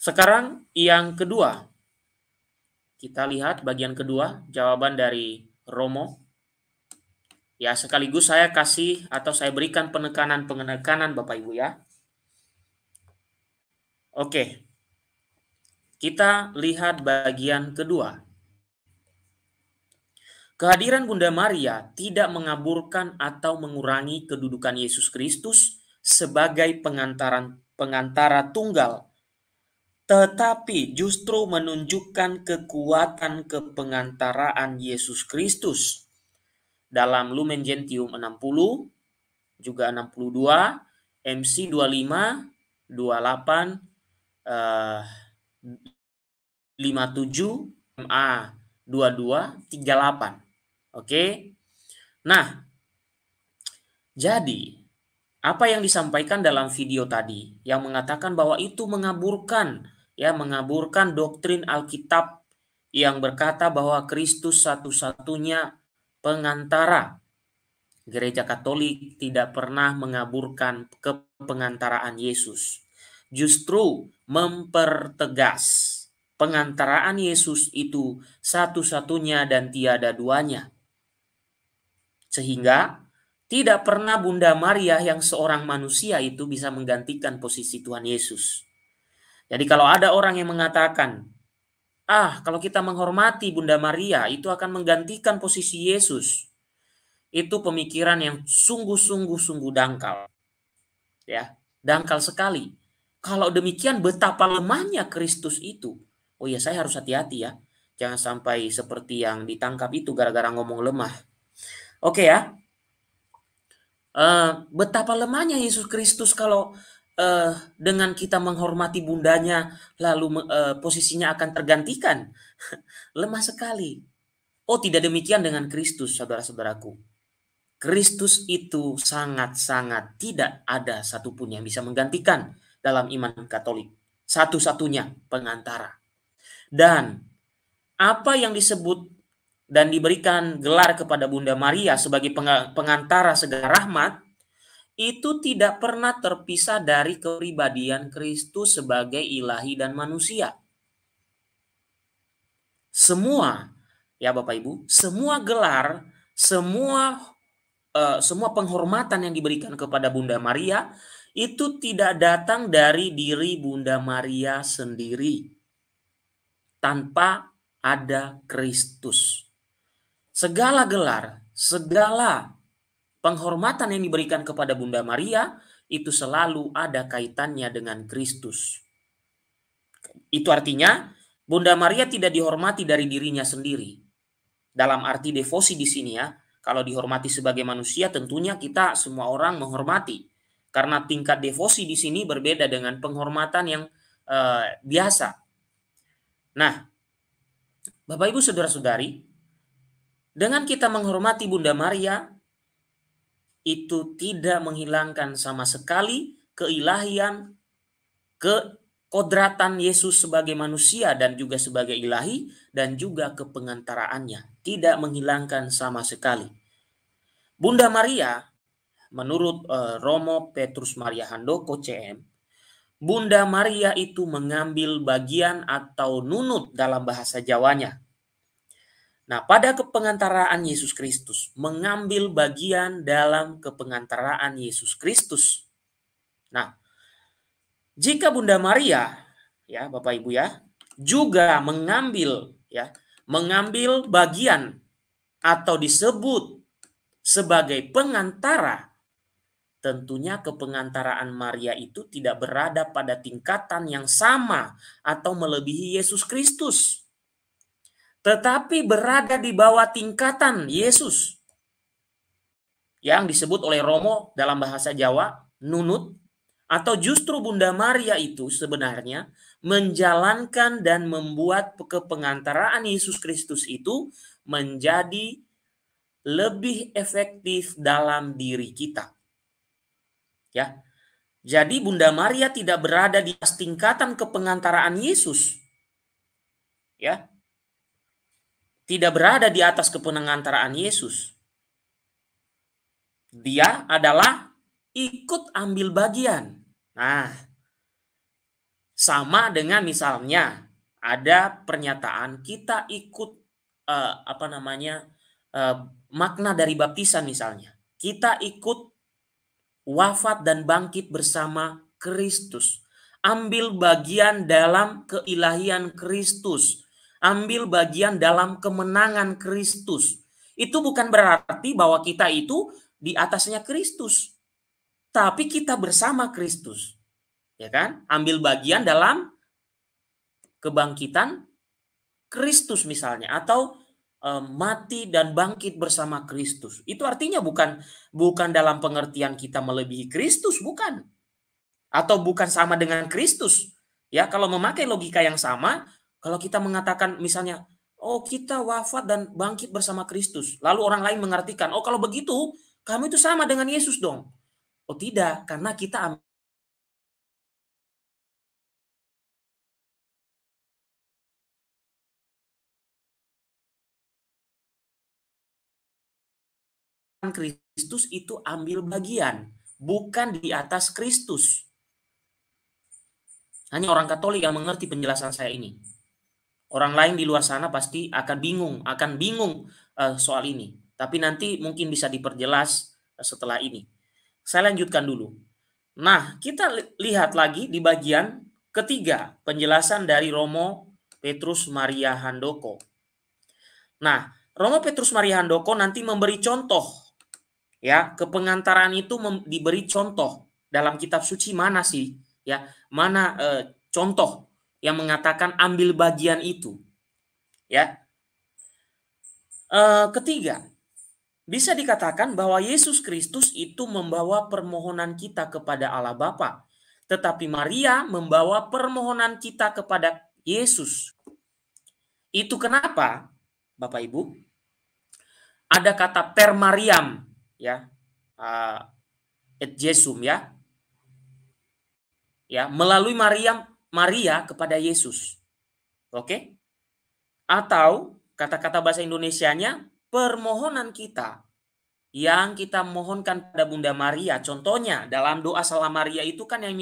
Sekarang yang kedua. Kita lihat bagian kedua, jawaban dari Romo. Ya, sekaligus saya kasih atau saya berikan penekanan-penekanan Bapak Ibu ya. Oke. Kita lihat bagian kedua. Kehadiran Bunda Maria tidak mengaburkan atau mengurangi kedudukan Yesus Kristus sebagai pengantaran pengantara tunggal tetapi justru menunjukkan kekuatan kepengantaraan Yesus Kristus. Dalam Lumen Gentium 60, juga 62, MC 25, 28, eh, 57, MA 22, 38. Oke. Nah, jadi apa yang disampaikan dalam video tadi yang mengatakan bahwa itu mengaburkan ya mengaburkan doktrin Alkitab yang berkata bahwa Kristus satu-satunya pengantara. Gereja Katolik tidak pernah mengaburkan kepengantaraan Yesus. Justru mempertegas pengantaraan Yesus itu satu-satunya dan tiada duanya. Sehingga tidak pernah Bunda Maria yang seorang manusia itu bisa menggantikan posisi Tuhan Yesus. Jadi kalau ada orang yang mengatakan, ah kalau kita menghormati Bunda Maria itu akan menggantikan posisi Yesus. Itu pemikiran yang sungguh-sungguh-sungguh dangkal. Ya, dangkal sekali. Kalau demikian betapa lemahnya Kristus itu. Oh ya saya harus hati-hati ya. Jangan sampai seperti yang ditangkap itu gara-gara ngomong lemah. Oke ya. Uh, betapa lemahnya Yesus Kristus kalau uh, dengan kita menghormati bundanya lalu uh, posisinya akan tergantikan. Lemah sekali. Oh, tidak demikian dengan Kristus, saudara-saudaraku. Kristus itu sangat-sangat tidak ada satupun yang bisa menggantikan dalam iman Katolik. Satu-satunya pengantara. Dan apa yang disebut dan diberikan gelar kepada Bunda Maria sebagai pengantara segala rahmat itu tidak pernah terpisah dari kepribadian Kristus sebagai ilahi dan manusia. Semua ya Bapak Ibu, semua gelar, semua uh, semua penghormatan yang diberikan kepada Bunda Maria itu tidak datang dari diri Bunda Maria sendiri tanpa ada Kristus. Segala gelar, segala penghormatan yang diberikan kepada Bunda Maria itu selalu ada kaitannya dengan Kristus. Itu artinya Bunda Maria tidak dihormati dari dirinya sendiri. Dalam arti devosi di sini ya, kalau dihormati sebagai manusia tentunya kita semua orang menghormati. Karena tingkat devosi di sini berbeda dengan penghormatan yang eh, biasa. Nah, Bapak Ibu Saudara-saudari, dengan kita menghormati Bunda Maria, itu tidak menghilangkan sama sekali keilahian, kekodratan Yesus sebagai manusia dan juga sebagai ilahi dan juga kepengantaraannya. Tidak menghilangkan sama sekali. Bunda Maria, menurut eh, Romo Petrus Maria Handoko CM, Bunda Maria itu mengambil bagian atau nunut dalam bahasa Jawanya Nah, pada kepengantaraan Yesus Kristus, mengambil bagian dalam kepengantaraan Yesus Kristus. Nah, jika Bunda Maria, ya Bapak Ibu ya, juga mengambil ya, mengambil bagian atau disebut sebagai pengantara, tentunya kepengantaraan Maria itu tidak berada pada tingkatan yang sama atau melebihi Yesus Kristus tetapi berada di bawah tingkatan Yesus yang disebut oleh Romo dalam bahasa Jawa nunut atau justru Bunda Maria itu sebenarnya menjalankan dan membuat kepengantaraan Yesus Kristus itu menjadi lebih efektif dalam diri kita. Ya. Jadi Bunda Maria tidak berada di tingkatan kepengantaraan Yesus. Ya tidak berada di atas kepenangantaraan Yesus. Dia adalah ikut ambil bagian. Nah, sama dengan misalnya ada pernyataan kita ikut uh, apa namanya uh, makna dari baptisan misalnya. Kita ikut wafat dan bangkit bersama Kristus. Ambil bagian dalam keilahian Kristus ambil bagian dalam kemenangan Kristus. Itu bukan berarti bahwa kita itu di atasnya Kristus, tapi kita bersama Kristus. Ya kan? Ambil bagian dalam kebangkitan Kristus misalnya atau e, mati dan bangkit bersama Kristus. Itu artinya bukan bukan dalam pengertian kita melebihi Kristus, bukan. Atau bukan sama dengan Kristus. Ya, kalau memakai logika yang sama, kalau kita mengatakan misalnya, oh kita wafat dan bangkit bersama Kristus. Lalu orang lain mengartikan, oh kalau begitu kamu itu sama dengan Yesus dong. Oh tidak, karena kita Kristus itu ambil bagian, bukan di atas Kristus. Hanya orang Katolik yang mengerti penjelasan saya ini. Orang lain di luar sana pasti akan bingung, akan bingung uh, soal ini. Tapi nanti mungkin bisa diperjelas eh, setelah ini. Saya lanjutkan dulu. Nah, kita lihat lagi di bagian ketiga penjelasan dari Romo Petrus Maria Handoko. Nah, Romo Petrus Maria Handoko nanti memberi contoh ya, kepengantaran itu diberi contoh dalam kitab suci mana sih? Ya, mana eh, contoh yang mengatakan ambil bagian itu. Ya. E, ketiga, bisa dikatakan bahwa Yesus Kristus itu membawa permohonan kita kepada Allah Bapa, tetapi Maria membawa permohonan kita kepada Yesus. Itu kenapa, Bapak Ibu? Ada kata per Mariam, ya, uh, et Jesum, ya, ya, melalui Mariam Maria kepada Yesus. Oke? Atau kata-kata bahasa Indonesianya permohonan kita yang kita mohonkan pada Bunda Maria. Contohnya dalam doa Salam Maria itu kan yang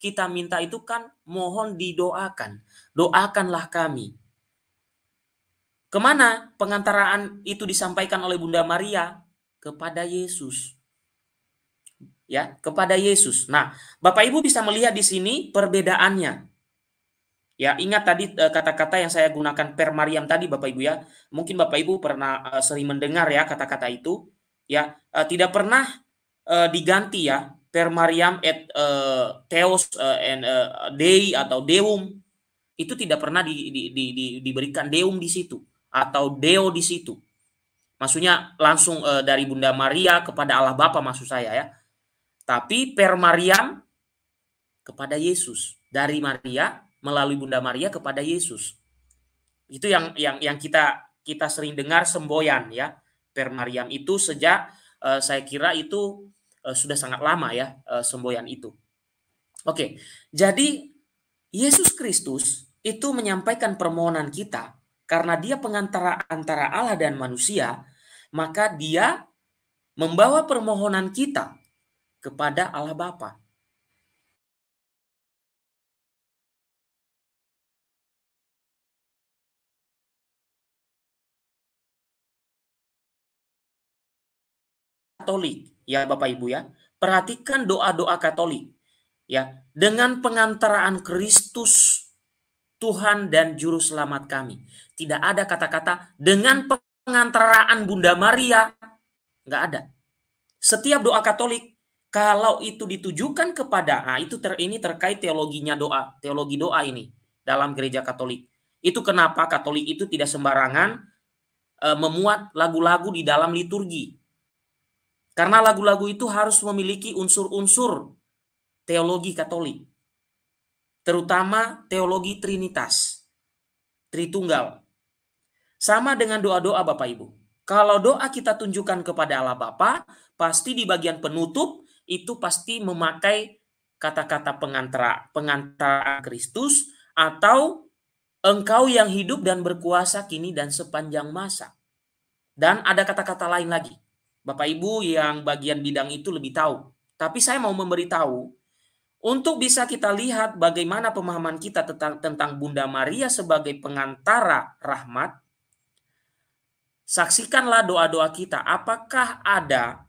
kita minta itu kan mohon didoakan. Doakanlah kami. Kemana pengantaraan itu disampaikan oleh Bunda Maria? Kepada Yesus. Ya, kepada Yesus. Nah, Bapak Ibu bisa melihat di sini perbedaannya. Ya, ingat tadi eh, kata-kata yang saya gunakan per Mariam tadi Bapak Ibu ya. Mungkin Bapak Ibu pernah eh, sering mendengar ya kata-kata itu. Ya, eh, tidak pernah diganti ya per Mariam et uh, Theos uh, and uh, Dei atau Deum. Itu tidak pernah di, di, di, di, diberikan Deum di situ atau Deo di situ. Maksudnya langsung uh, dari Bunda Maria kepada Allah Bapa maksud saya ya. Tapi per Mariam kepada Yesus dari Maria melalui Bunda Maria kepada Yesus. Itu yang yang yang kita kita sering dengar semboyan ya. Per Mariam itu sejak uh, saya kira itu uh, sudah sangat lama ya uh, semboyan itu. Oke. Jadi Yesus Kristus itu menyampaikan permohonan kita karena dia pengantara antara Allah dan manusia, maka dia membawa permohonan kita kepada Allah Bapa. Katolik, ya Bapak Ibu ya. Perhatikan doa-doa Katolik. Ya, dengan pengantaraan Kristus Tuhan dan juru selamat kami. Tidak ada kata-kata dengan pengantaraan Bunda Maria. Enggak ada. Setiap doa Katolik kalau itu ditujukan kepada nah itu ter, ini terkait teologinya doa, teologi doa ini dalam gereja Katolik. Itu kenapa Katolik itu tidak sembarangan e, memuat lagu-lagu di dalam liturgi. Karena lagu-lagu itu harus memiliki unsur-unsur teologi Katolik. Terutama teologi Trinitas, Tritunggal. Sama dengan doa-doa Bapak Ibu. Kalau doa kita tunjukkan kepada Allah Bapa, pasti di bagian penutup itu pasti memakai kata-kata pengantara, pengantara Kristus atau engkau yang hidup dan berkuasa kini dan sepanjang masa. Dan ada kata-kata lain lagi. Bapak Ibu yang bagian bidang itu lebih tahu. Tapi saya mau memberitahu untuk bisa kita lihat bagaimana pemahaman kita tentang tentang Bunda Maria sebagai pengantara rahmat. Saksikanlah doa-doa kita. Apakah ada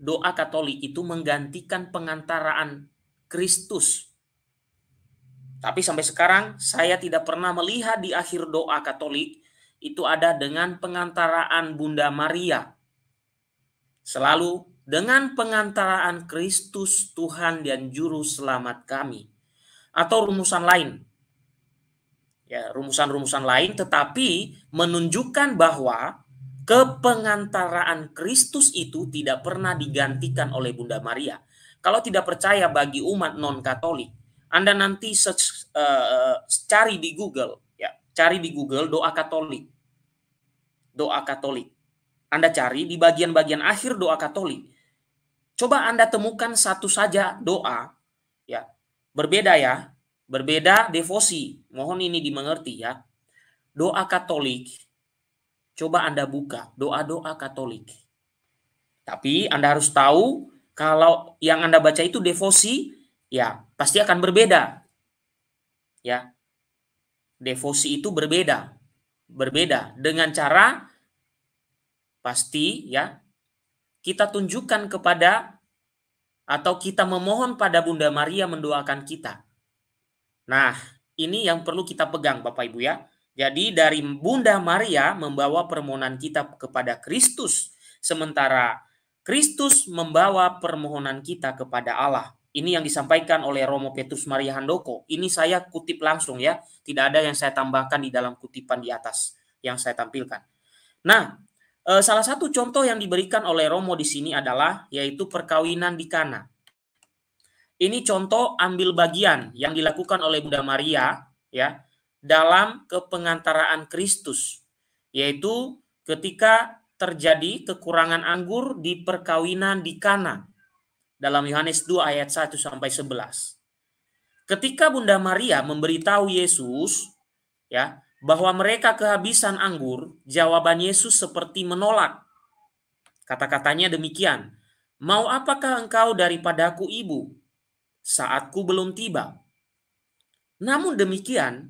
doa Katolik itu menggantikan pengantaraan Kristus? Tapi sampai sekarang saya tidak pernah melihat di akhir doa Katolik itu ada dengan pengantaraan Bunda Maria selalu dengan pengantaraan Kristus Tuhan dan Juru Selamat kami. Atau rumusan lain. Ya, rumusan-rumusan lain tetapi menunjukkan bahwa kepengantaraan Kristus itu tidak pernah digantikan oleh Bunda Maria. Kalau tidak percaya bagi umat non-Katolik, Anda nanti search, uh, cari di Google, ya, cari di Google doa Katolik. Doa Katolik anda cari di bagian-bagian akhir doa Katolik. Coba Anda temukan satu saja doa ya. Berbeda ya, berbeda devosi. Mohon ini dimengerti ya. Doa Katolik coba Anda buka doa-doa Katolik. Tapi Anda harus tahu kalau yang Anda baca itu devosi ya, pasti akan berbeda. Ya. Devosi itu berbeda. Berbeda dengan cara pasti ya kita tunjukkan kepada atau kita memohon pada Bunda Maria mendoakan kita. Nah, ini yang perlu kita pegang Bapak Ibu ya. Jadi dari Bunda Maria membawa permohonan kita kepada Kristus, sementara Kristus membawa permohonan kita kepada Allah. Ini yang disampaikan oleh Romo Petrus Maria Handoko. Ini saya kutip langsung ya, tidak ada yang saya tambahkan di dalam kutipan di atas yang saya tampilkan. Nah, Eh, salah satu contoh yang diberikan oleh Romo di sini adalah yaitu perkawinan di Kana. Ini contoh ambil bagian yang dilakukan oleh Bunda Maria ya dalam kepengantaraan Kristus yaitu ketika terjadi kekurangan anggur di perkawinan di Kana dalam Yohanes 2 ayat 1 sampai 11. Ketika Bunda Maria memberitahu Yesus ya bahwa mereka kehabisan anggur, jawaban Yesus seperti menolak. Kata-katanya demikian, Mau apakah engkau daripadaku ibu? Saatku belum tiba. Namun demikian,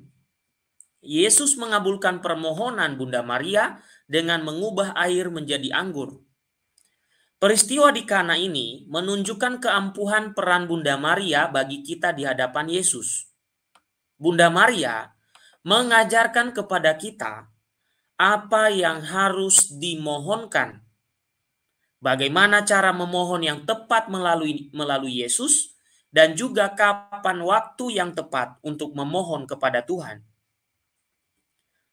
Yesus mengabulkan permohonan Bunda Maria dengan mengubah air menjadi anggur. Peristiwa di Kana ini menunjukkan keampuhan peran Bunda Maria bagi kita di hadapan Yesus. Bunda Maria mengajarkan kepada kita apa yang harus dimohonkan. Bagaimana cara memohon yang tepat melalui melalui Yesus dan juga kapan waktu yang tepat untuk memohon kepada Tuhan.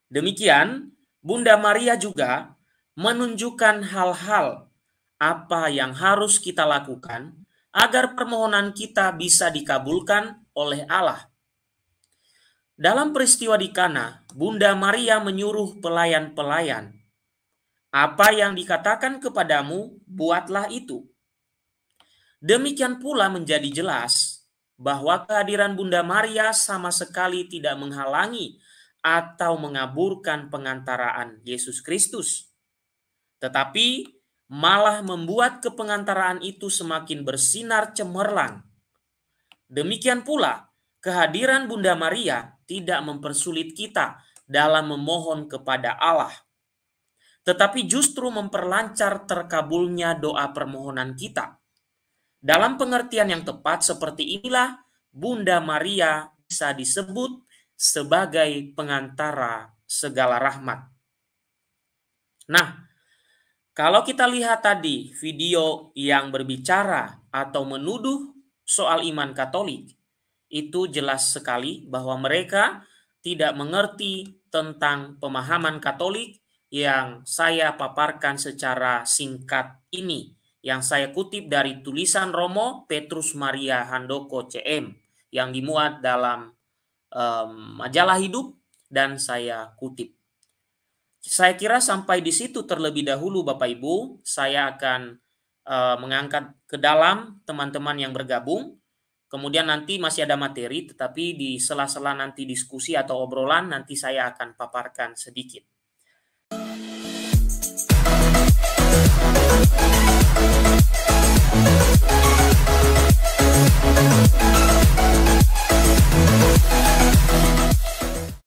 Demikian, Bunda Maria juga menunjukkan hal-hal apa yang harus kita lakukan agar permohonan kita bisa dikabulkan oleh Allah. Dalam peristiwa di Kana, Bunda Maria menyuruh pelayan-pelayan, "Apa yang dikatakan kepadamu, buatlah itu." Demikian pula menjadi jelas bahwa kehadiran Bunda Maria sama sekali tidak menghalangi atau mengaburkan pengantaraan Yesus Kristus, tetapi malah membuat kepengantaraan itu semakin bersinar cemerlang. Demikian pula kehadiran Bunda Maria tidak mempersulit kita dalam memohon kepada Allah, tetapi justru memperlancar terkabulnya doa permohonan kita. Dalam pengertian yang tepat seperti inilah Bunda Maria bisa disebut sebagai pengantara segala rahmat. Nah, kalau kita lihat tadi video yang berbicara atau menuduh soal iman Katolik, itu jelas sekali bahwa mereka tidak mengerti tentang pemahaman Katolik yang saya paparkan secara singkat ini yang saya kutip dari tulisan Romo Petrus Maria Handoko CM yang dimuat dalam um, majalah hidup dan saya kutip. Saya kira sampai di situ terlebih dahulu Bapak Ibu, saya akan uh, mengangkat ke dalam teman-teman yang bergabung Kemudian nanti masih ada materi, tetapi di sela-sela nanti diskusi atau obrolan nanti saya akan paparkan sedikit.